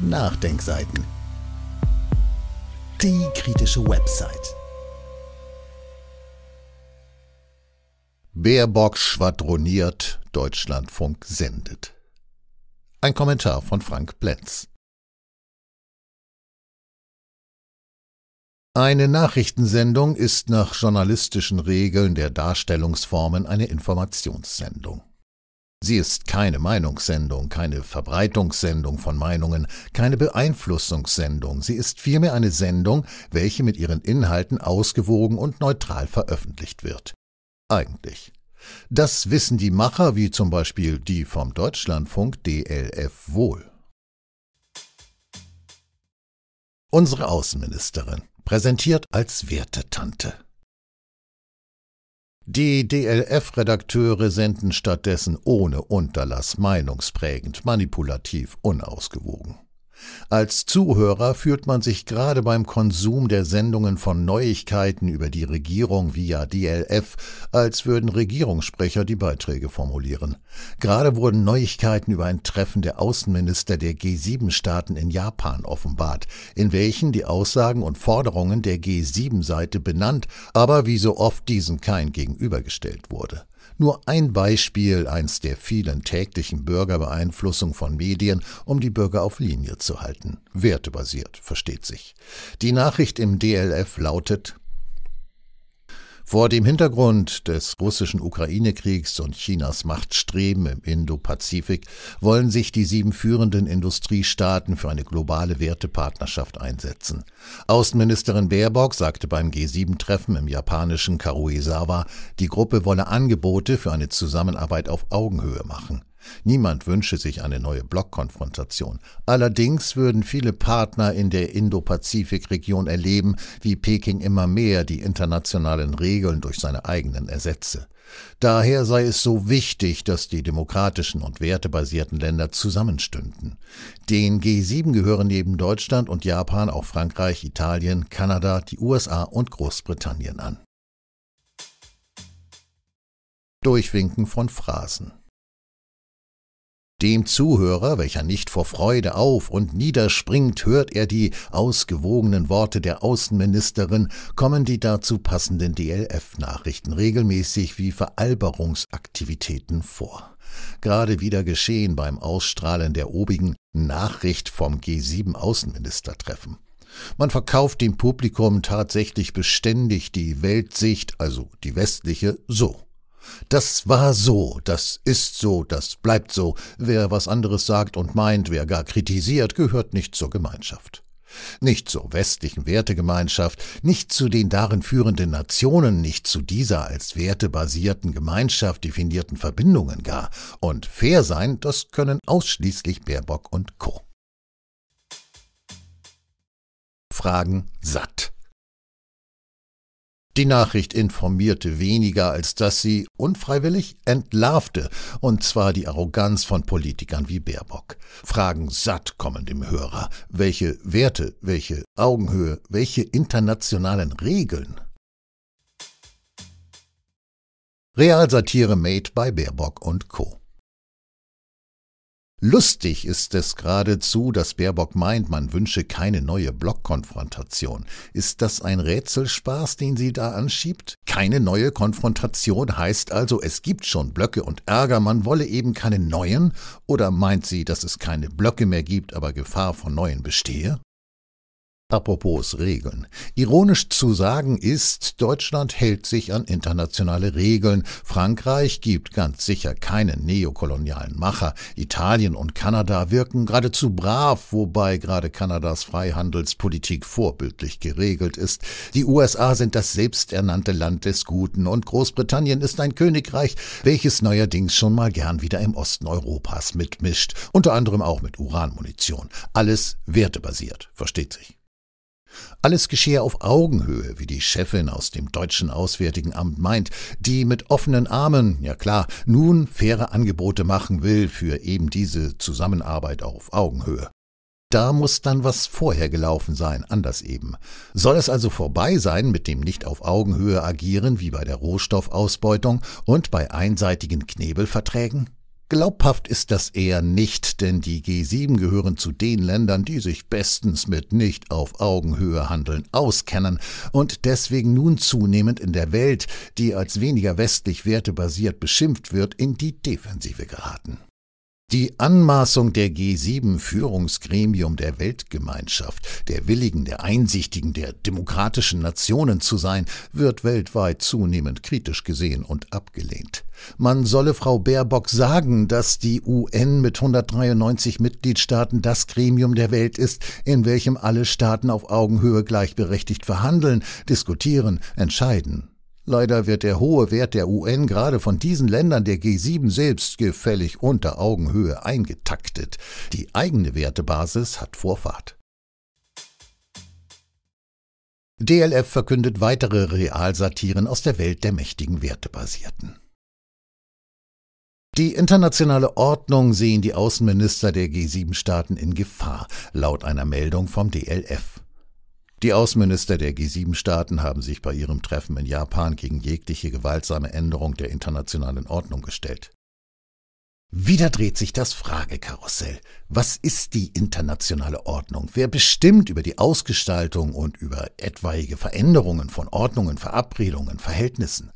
Nachdenkseiten. Die kritische Website. Baerbock schwadroniert, Deutschlandfunk sendet. Ein Kommentar von Frank Plenz. Eine Nachrichtensendung ist nach journalistischen Regeln der Darstellungsformen eine Informationssendung. Sie ist keine Meinungssendung, keine Verbreitungssendung von Meinungen, keine Beeinflussungssendung. Sie ist vielmehr eine Sendung, welche mit ihren Inhalten ausgewogen und neutral veröffentlicht wird. Eigentlich. Das wissen die Macher, wie zum Beispiel die vom Deutschlandfunk DLF wohl. Unsere Außenministerin, präsentiert als Wertetante. Die DLF-Redakteure senden stattdessen ohne Unterlass meinungsprägend, manipulativ, unausgewogen. Als Zuhörer fühlt man sich gerade beim Konsum der Sendungen von Neuigkeiten über die Regierung via DLF, als würden Regierungssprecher die Beiträge formulieren. Gerade wurden Neuigkeiten über ein Treffen der Außenminister der G7-Staaten in Japan offenbart, in welchen die Aussagen und Forderungen der G7-Seite benannt, aber wie so oft diesen kein gegenübergestellt wurde. Nur ein Beispiel, eins der vielen täglichen Bürgerbeeinflussung von Medien, um die Bürger auf Linie zu halten. Wertebasiert, versteht sich. Die Nachricht im DLF lautet vor dem Hintergrund des russischen Ukraine-Kriegs und Chinas Machtstreben im Indo-Pazifik wollen sich die sieben führenden Industriestaaten für eine globale Wertepartnerschaft einsetzen. Außenministerin Baerbock sagte beim G7-Treffen im japanischen Karuizawa, die Gruppe wolle Angebote für eine Zusammenarbeit auf Augenhöhe machen. Niemand wünsche sich eine neue Blockkonfrontation. Allerdings würden viele Partner in der Indo-Pazifik-Region erleben, wie Peking immer mehr die internationalen Regeln durch seine eigenen ersetze. Daher sei es so wichtig, dass die demokratischen und wertebasierten Länder zusammenstünden. Den G7 gehören neben Deutschland und Japan auch Frankreich, Italien, Kanada, die USA und Großbritannien an. Durchwinken von Phrasen dem Zuhörer, welcher nicht vor Freude auf und niederspringt, hört er die ausgewogenen Worte der Außenministerin, kommen die dazu passenden DLF-Nachrichten regelmäßig wie Veralberungsaktivitäten vor. Gerade wieder geschehen beim Ausstrahlen der obigen Nachricht vom G7-Außenministertreffen. Man verkauft dem Publikum tatsächlich beständig die Weltsicht, also die westliche, so. Das war so, das ist so, das bleibt so. Wer was anderes sagt und meint, wer gar kritisiert, gehört nicht zur Gemeinschaft. Nicht zur westlichen Wertegemeinschaft, nicht zu den darin führenden Nationen, nicht zu dieser als wertebasierten Gemeinschaft definierten Verbindungen gar. Und fair sein, das können ausschließlich Baerbock und Co. Fragen satt. Die Nachricht informierte weniger, als dass sie unfreiwillig entlarvte, und zwar die Arroganz von Politikern wie Baerbock. Fragen satt kommen dem Hörer. Welche Werte, welche Augenhöhe, welche internationalen Regeln? Realsatire made by Baerbock und Co. Lustig ist es geradezu, dass Baerbock meint, man wünsche keine neue Blockkonfrontation. Ist das ein Rätselspaß, den sie da anschiebt? Keine neue Konfrontation heißt also, es gibt schon Blöcke und Ärger, man wolle eben keine neuen? Oder meint sie, dass es keine Blöcke mehr gibt, aber Gefahr von neuen bestehe? Apropos Regeln. Ironisch zu sagen ist, Deutschland hält sich an internationale Regeln, Frankreich gibt ganz sicher keinen neokolonialen Macher, Italien und Kanada wirken geradezu brav, wobei gerade Kanadas Freihandelspolitik vorbildlich geregelt ist, die USA sind das selbsternannte Land des Guten und Großbritannien ist ein Königreich, welches neuerdings schon mal gern wieder im Osten Europas mitmischt, unter anderem auch mit Uranmunition. Alles wertebasiert, versteht sich. Alles geschehe auf Augenhöhe, wie die Chefin aus dem deutschen Auswärtigen Amt meint, die mit offenen Armen, ja klar, nun faire Angebote machen will für eben diese Zusammenarbeit auf Augenhöhe. Da muss dann was vorher gelaufen sein, anders eben. Soll es also vorbei sein mit dem nicht auf Augenhöhe agieren wie bei der Rohstoffausbeutung und bei einseitigen Knebelverträgen? Glaubhaft ist das eher nicht, denn die G7 gehören zu den Ländern, die sich bestens mit nicht auf Augenhöhe handeln auskennen und deswegen nun zunehmend in der Welt, die als weniger westlich wertebasiert beschimpft wird, in die Defensive geraten. Die Anmaßung der G7-Führungsgremium der Weltgemeinschaft, der Willigen, der Einsichtigen, der demokratischen Nationen zu sein, wird weltweit zunehmend kritisch gesehen und abgelehnt. Man solle Frau Baerbock sagen, dass die UN mit 193 Mitgliedstaaten das Gremium der Welt ist, in welchem alle Staaten auf Augenhöhe gleichberechtigt verhandeln, diskutieren, entscheiden Leider wird der hohe Wert der UN gerade von diesen Ländern der G7 selbst gefällig unter Augenhöhe eingetaktet. Die eigene Wertebasis hat Vorfahrt. DLF verkündet weitere Realsatiren aus der Welt der mächtigen Wertebasierten. Die internationale Ordnung sehen die Außenminister der G7-Staaten in Gefahr, laut einer Meldung vom DLF. Die Außenminister der G7-Staaten haben sich bei ihrem Treffen in Japan gegen jegliche gewaltsame Änderung der internationalen Ordnung gestellt. Wieder dreht sich das Fragekarussell. Was ist die internationale Ordnung? Wer bestimmt über die Ausgestaltung und über etwaige Veränderungen von Ordnungen, Verabredungen, Verhältnissen?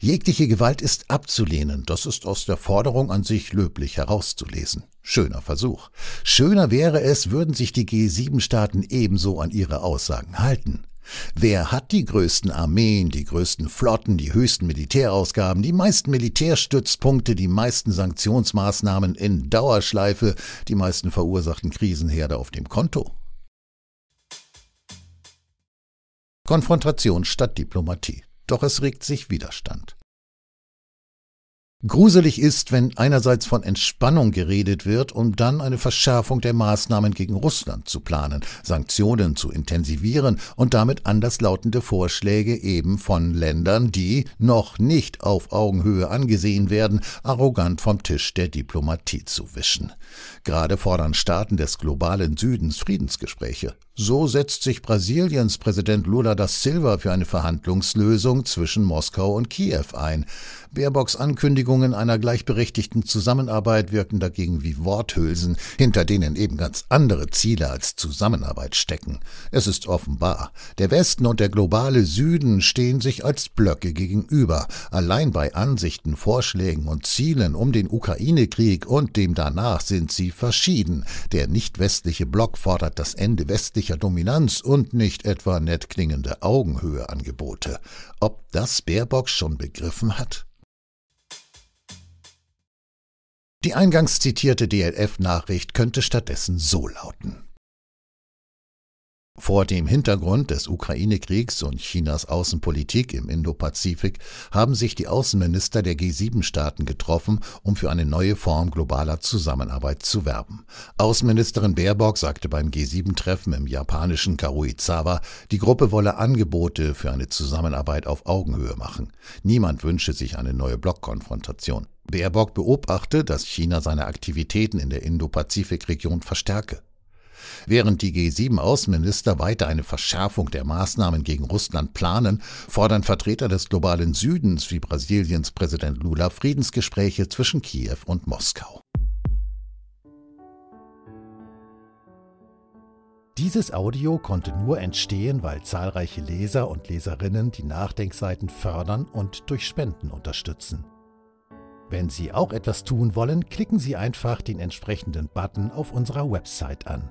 Jegliche Gewalt ist abzulehnen, das ist aus der Forderung an sich löblich herauszulesen. Schöner Versuch. Schöner wäre es, würden sich die G7-Staaten ebenso an ihre Aussagen halten. Wer hat die größten Armeen, die größten Flotten, die höchsten Militärausgaben, die meisten Militärstützpunkte, die meisten Sanktionsmaßnahmen in Dauerschleife, die meisten verursachten Krisenherde auf dem Konto? Konfrontation statt Diplomatie doch es regt sich Widerstand. Gruselig ist, wenn einerseits von Entspannung geredet wird, um dann eine Verschärfung der Maßnahmen gegen Russland zu planen, Sanktionen zu intensivieren und damit anderslautende Vorschläge eben von Ländern, die noch nicht auf Augenhöhe angesehen werden, arrogant vom Tisch der Diplomatie zu wischen. Gerade fordern Staaten des globalen Südens Friedensgespräche, so setzt sich Brasiliens Präsident Lula da Silva für eine Verhandlungslösung zwischen Moskau und Kiew ein. Baerbocks Ankündigungen einer gleichberechtigten Zusammenarbeit wirken dagegen wie Worthülsen, hinter denen eben ganz andere Ziele als Zusammenarbeit stecken. Es ist offenbar, der Westen und der globale Süden stehen sich als Blöcke gegenüber. Allein bei Ansichten, Vorschlägen und Zielen um den Ukraine-Krieg und dem danach sind sie verschieden. Der nicht-westliche Block fordert das Ende westlicher körperlicher Dominanz und nicht etwa nett klingende Augenhöhe angebote. Ob das Baerbock schon begriffen hat? Die eingangs zitierte DLF-Nachricht könnte stattdessen so lauten. Vor dem Hintergrund des Ukraine-Kriegs und Chinas Außenpolitik im Indopazifik haben sich die Außenminister der G7-Staaten getroffen, um für eine neue Form globaler Zusammenarbeit zu werben. Außenministerin Baerbock sagte beim G7-Treffen im japanischen Karuizawa, die Gruppe wolle Angebote für eine Zusammenarbeit auf Augenhöhe machen. Niemand wünsche sich eine neue Blockkonfrontation. Baerbock beobachte, dass China seine Aktivitäten in der Indo-Pazifik-Region verstärke. Während die G7-Außenminister weiter eine Verschärfung der Maßnahmen gegen Russland planen, fordern Vertreter des globalen Südens wie Brasiliens Präsident Lula Friedensgespräche zwischen Kiew und Moskau. Dieses Audio konnte nur entstehen, weil zahlreiche Leser und Leserinnen die Nachdenkseiten fördern und durch Spenden unterstützen. Wenn Sie auch etwas tun wollen, klicken Sie einfach den entsprechenden Button auf unserer Website an.